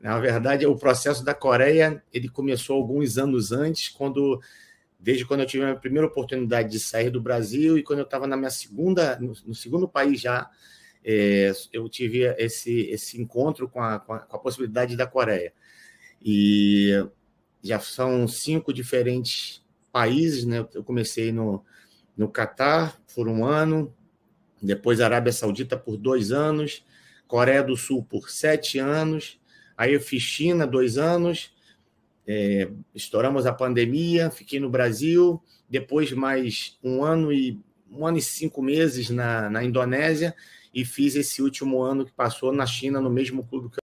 Na verdade, o processo da Coreia ele começou alguns anos antes, quando desde quando eu tive a primeira oportunidade de sair do Brasil e quando eu estava na minha segunda no, no segundo país já é, eu tive esse esse encontro com a, com a, com a possibilidade da Coreia e já são cinco diferentes países, né? Eu comecei no no Catar por um ano, depois Arábia Saudita por dois anos, Coreia do Sul por sete anos Aí eu fiz China dois anos, é, estouramos a pandemia, fiquei no Brasil, depois mais um ano e um ano e cinco meses na, na Indonésia e fiz esse último ano que passou na China no mesmo clube que